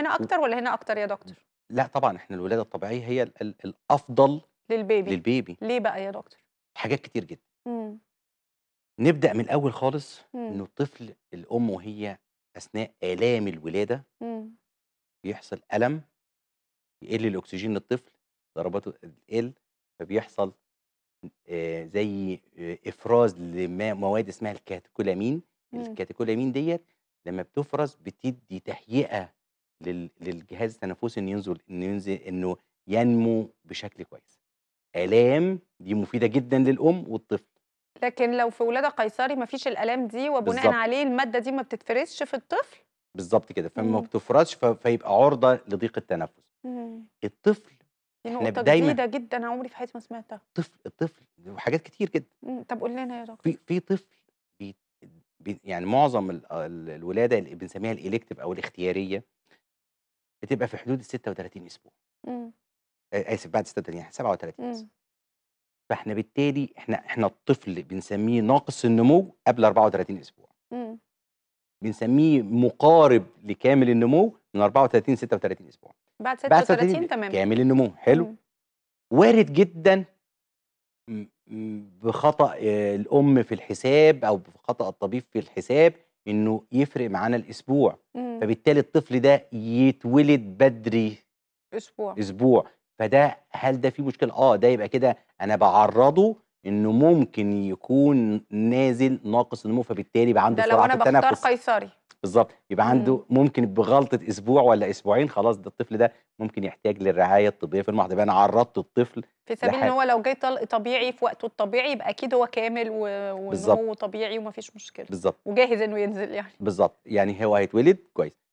هنا اكتر ولا هنا اكتر يا دكتور لا طبعا احنا الولاده الطبيعيه هي الافضل للبيبي للبيبي ليه بقى يا دكتور حاجات كتير جدا مم. نبدا من الاول خالص انه الطفل الام وهي اثناء الام الولاده مم. بيحصل الم يقل الاكسجين للطفل ضرباته تقل فبيحصل آه زي آه افراز لمواد اسمها الكاتيكولامين الكاتيكولامين ديت لما بتفرز بتدي تهيئه للجهاز التنفسي انه ينزل انه ينزل انه ينمو بشكل كويس. الام دي مفيده جدا للام والطفل. لكن لو في ولاده قيصري ما فيش الالام دي وبناء بالزبط. عليه الماده دي ما بتتفرزش في الطفل؟ بالظبط كده فما بتفرزش فيبقى عرضه لضيق التنفس. مم. الطفل دي نقطة جديدة جدا عمري في حياتي ما سمعتها الطفل الطفل وحاجات كتير جدا مم. طب قول لنا يا دكتور في في طفل بي يعني معظم الولاده اللي بنسميها الالكتيف او الاختياريه بتبقى في حدود ال 36 اسبوع امم اسف بعد 36 يعني 37 إمم. اسبوع. فاحنا بالتالي احنا احنا الطفل بنسميه ناقص النمو قبل 34 اسبوع امم بنسميه مقارب لكامل النمو من 34 ل 36 اسبوع بعد 36 تمام كامل النمو حلو مم. وارد جدا بخطا الام في الحساب او بخطا الطبيب في الحساب انه يفرق معانا الاسبوع مم. فبالتالي الطفل ده يتولد بدري اسبوع اسبوع فده هل ده في مشكله اه ده يبقى كده انا بعرضه انه ممكن يكون نازل ناقص النمو فبالتالي يبقى عنده سرعه التنفس ده لو انا بختار قيصري بالظبط يبقى عنده ممكن بغلطه اسبوع ولا اسبوعين خلاص ده الطفل ده ممكن يحتاج للرعايه الطبيه في المحضر يبقى انا عرضت الطفل في سبيل ان هو لو جاي طبيعي في وقته الطبيعي يبقى اكيد هو كامل ونمو طبيعي ومفيش مشكله بالظبط وجاهز انه ينزل يعني بالظبط يعني هو هيتولد كويس